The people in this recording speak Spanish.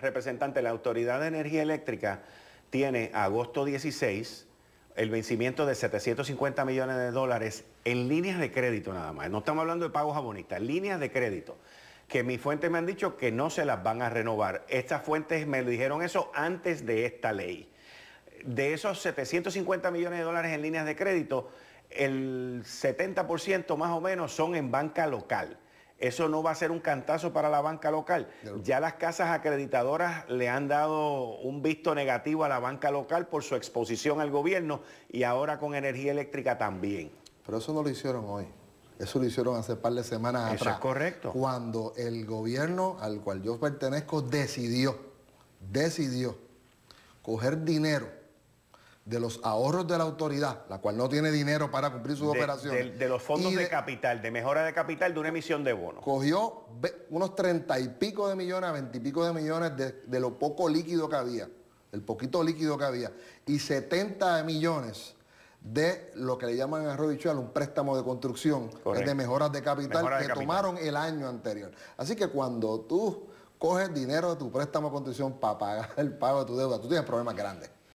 representante, la Autoridad de Energía Eléctrica tiene agosto 16 el vencimiento de 750 millones de dólares en líneas de crédito nada más. No estamos hablando de pagos abonistas, líneas de crédito, que mis fuentes me han dicho que no se las van a renovar. Estas fuentes me dijeron eso antes de esta ley. De esos 750 millones de dólares en líneas de crédito, el 70% más o menos son en banca local. Eso no va a ser un cantazo para la banca local. Ya las casas acreditadoras le han dado un visto negativo a la banca local por su exposición al gobierno y ahora con energía eléctrica también. Pero eso no lo hicieron hoy. Eso lo hicieron hace par de semanas atrás. Eso es correcto. Cuando el gobierno al cual yo pertenezco decidió, decidió coger dinero de los ahorros de la autoridad, la cual no tiene dinero para cumplir sus operaciones. De, los fondos de, capital, de mejora de capital de una emisión de bonos. Cogió unos treinta y pico de millones, veintipico de millones de, lo poco líquido que había, el poquito líquido que había, y 70 millones de lo que le llaman a Chuel, un préstamo de construcción, de mejoras de capital que tomaron el año anterior. Así que cuando tú coges dinero de tu préstamo de construcción para pagar el pago de tu deuda, tú tienes problemas grandes.